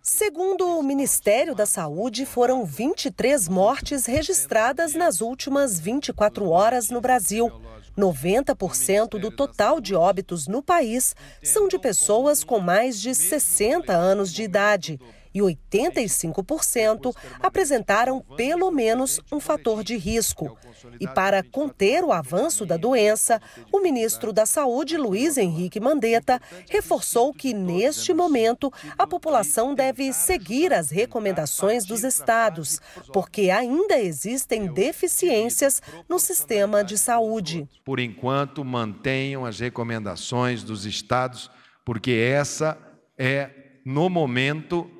Segundo o Ministério da Saúde, foram 23 mortes registradas nas últimas 24 horas no Brasil. 90% do total de óbitos no país são de pessoas com mais de 60 anos de idade e 85% apresentaram pelo menos um fator de risco. E para conter o avanço da doença, o ministro da Saúde, Luiz Henrique Mandetta, reforçou que, neste momento, a população deve seguir as recomendações dos estados, porque ainda existem deficiências no sistema de saúde. Por enquanto, mantenham as recomendações dos estados, porque essa é, no momento,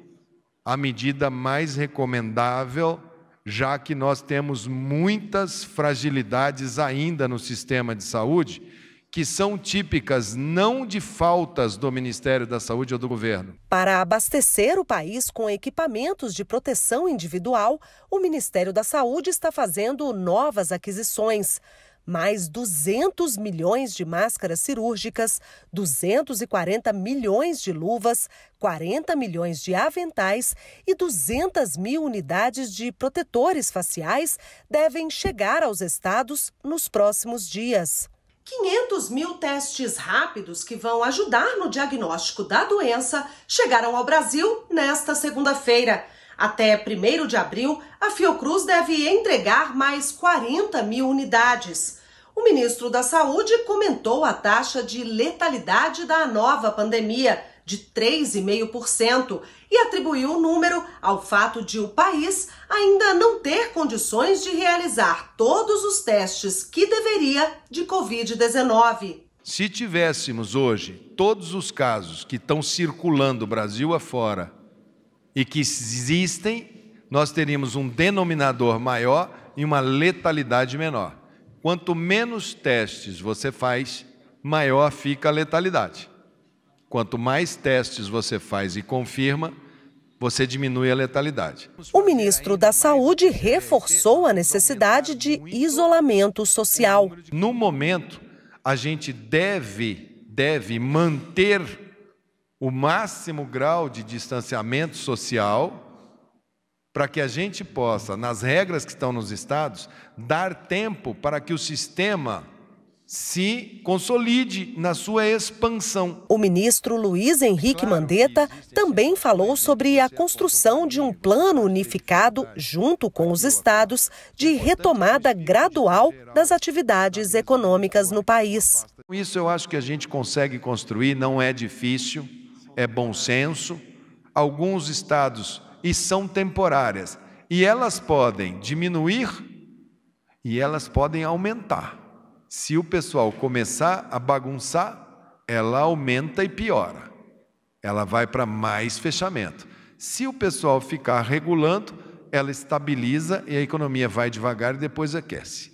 a medida mais recomendável, já que nós temos muitas fragilidades ainda no sistema de saúde, que são típicas não de faltas do Ministério da Saúde ou do governo. Para abastecer o país com equipamentos de proteção individual, o Ministério da Saúde está fazendo novas aquisições mais 200 milhões de máscaras cirúrgicas, 240 milhões de luvas, 40 milhões de aventais e 200 mil unidades de protetores faciais devem chegar aos estados nos próximos dias. 500 mil testes rápidos que vão ajudar no diagnóstico da doença chegaram ao Brasil nesta segunda-feira. Até 1 de abril, a Fiocruz deve entregar mais 40 mil unidades. O ministro da Saúde comentou a taxa de letalidade da nova pandemia, de 3,5%, e atribuiu o número ao fato de o país ainda não ter condições de realizar todos os testes que deveria de Covid-19. Se tivéssemos hoje todos os casos que estão circulando Brasil afora e que existem, nós teríamos um denominador maior e uma letalidade menor. Quanto menos testes você faz, maior fica a letalidade. Quanto mais testes você faz e confirma, você diminui a letalidade. O ministro da Saúde reforçou a necessidade de isolamento social. No momento, a gente deve, deve manter o máximo grau de distanciamento social para que a gente possa, nas regras que estão nos estados, dar tempo para que o sistema se consolide na sua expansão. O ministro Luiz Henrique claro Mandetta também falou sobre a construção de um plano unificado junto com os estados de retomada gradual das atividades econômicas no país. Isso eu acho que a gente consegue construir, não é difícil é bom senso, alguns estados e são temporárias. E elas podem diminuir e elas podem aumentar. Se o pessoal começar a bagunçar, ela aumenta e piora. Ela vai para mais fechamento. Se o pessoal ficar regulando, ela estabiliza e a economia vai devagar e depois aquece.